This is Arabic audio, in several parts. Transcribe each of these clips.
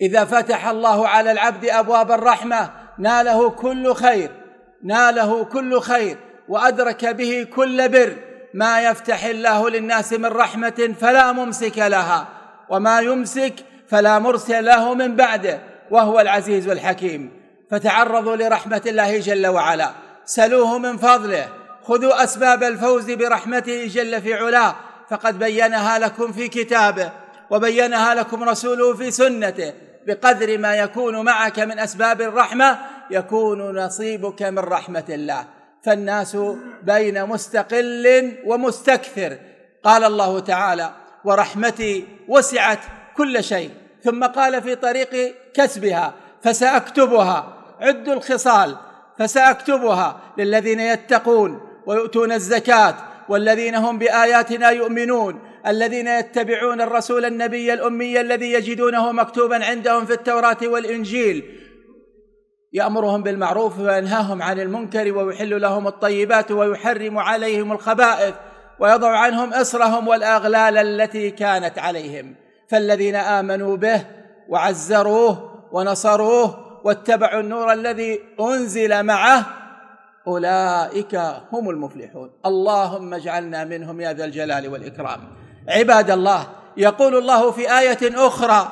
اذا فتح الله على العبد ابواب الرحمه ناله كل خير ناله كل خير وادرك به كل بر ما يفتح الله للناس من رحمه فلا ممسك لها وما يمسك فلا مرسل له من بعده وهو العزيز الحكيم فتعرضوا لرحمه الله جل وعلا سلوه من فضله خذوا اسباب الفوز برحمته جل في علاه فقد بينها لكم في كتابه وبينها لكم رسوله في سنته بقدر ما يكون معك من اسباب الرحمه يكون نصيبك من رحمه الله فالناس بين مستقل ومستكثر قال الله تعالى ورحمتي وسعت كل شيء ثم قال في طريق كسبها فساكتبها عدوا الخصال فساكتبها للذين يتقون ويؤتون الزكاه والذين هم باياتنا يؤمنون الذين يتبعون الرسول النبي الامي الذي يجدونه مكتوبا عندهم في التوراه والانجيل يامرهم بالمعروف وينهاهم عن المنكر ويحل لهم الطيبات ويحرم عليهم الخبائث ويضع عنهم اسرهم والاغلال التي كانت عليهم فالذين امنوا به وعزروه ونصروه واتبعوا النور الذي انزل معه اولئك هم المفلحون اللهم اجعلنا منهم يا ذا الجلال والاكرام عباد الله يقول الله في آية أخرى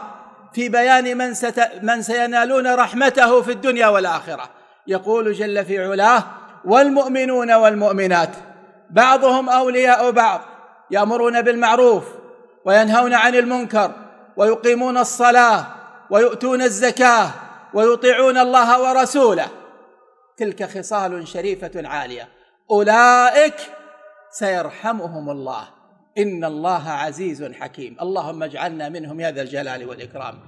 في بيان من, ست من سينالون رحمته في الدنيا والآخرة يقول جل في علاه والمؤمنون والمؤمنات بعضهم أولياء بعض يأمرون بالمعروف وينهون عن المنكر ويقيمون الصلاة ويؤتون الزكاة ويطيعون الله ورسوله تلك خصال شريفة عالية أولئك سيرحمهم الله إن الله عزيز حكيم اللهم اجعلنا منهم يا ذا الجلال والإكرام